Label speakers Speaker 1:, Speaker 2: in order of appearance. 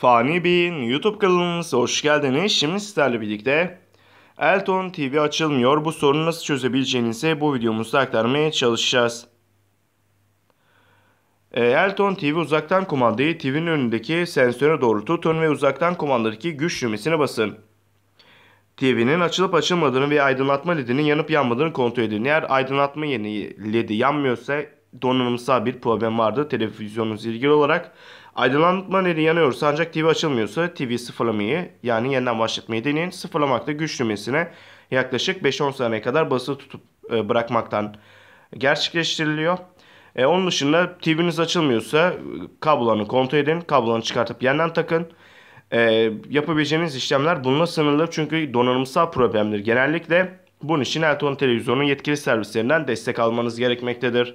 Speaker 1: Fani Bey'in YouTube kanalımıza hoş geldiniz. Şimdi sizlerle birlikte Elton TV açılmıyor. Bu sorunu nasıl çözebileceğinizi bu videomuzda aktarmaya çalışacağız. Ee, Elton TV uzaktan kumandayı TV'nin önündeki sensöre doğru tutun ve uzaktan kumandadaki güç düğmesine basın. TV'nin açılıp açılmadığını ve aydınlatma ledinin yanıp yanmadığını kontrol edin. Eğer aydınlatma yeni ledi yanmıyorsa donanımsal bir problem vardı televizyonunuzla ilgili olarak. Aydınlatma neli yanıyorsa ancak TV açılmıyorsa TV sıfırlamayı yani yeniden başlatmayı deneyin. Sıfırlamakta güçlümesine yaklaşık 5-10 saniye kadar basılı tutup e, bırakmaktan gerçekleştiriliyor. E, onun dışında TV'niz açılmıyorsa e, kablolarını kontrol edin. kablonu çıkartıp yeniden takın. E, yapabileceğiniz işlemler bununla sınırlı çünkü donanımsal problemdir. Genellikle bunun için Elton televizyonun yetkili servislerinden destek almanız gerekmektedir.